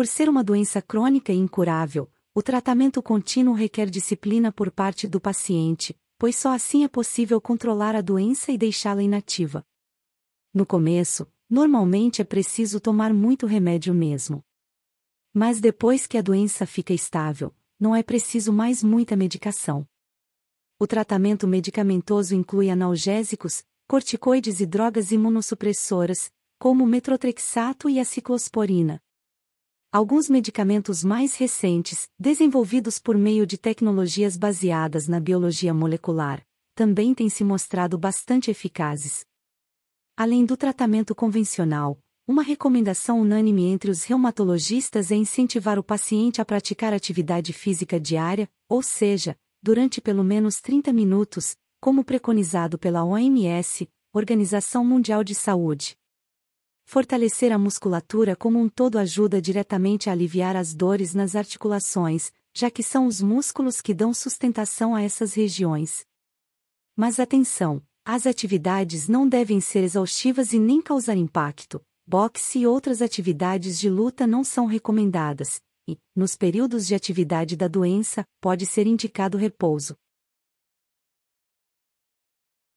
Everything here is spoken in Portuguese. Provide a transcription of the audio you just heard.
Por ser uma doença crônica e incurável, o tratamento contínuo requer disciplina por parte do paciente, pois só assim é possível controlar a doença e deixá-la inativa. No começo, normalmente é preciso tomar muito remédio mesmo. Mas depois que a doença fica estável, não é preciso mais muita medicação. O tratamento medicamentoso inclui analgésicos, corticoides e drogas imunossupressoras, como o metrotrexato e a ciclosporina, alguns medicamentos mais recentes, desenvolvidos por meio de tecnologias baseadas na biologia molecular, também têm se mostrado bastante eficazes. Além do tratamento convencional, uma recomendação unânime entre os reumatologistas é incentivar o paciente a praticar atividade física diária, ou seja, durante pelo menos 30 minutos, como preconizado pela OMS, Organização Mundial de Saúde. Fortalecer a musculatura como um todo ajuda diretamente a aliviar as dores nas articulações, já que são os músculos que dão sustentação a essas regiões. Mas atenção, as atividades não devem ser exaustivas e nem causar impacto. Boxe e outras atividades de luta não são recomendadas, e, nos períodos de atividade da doença, pode ser indicado repouso.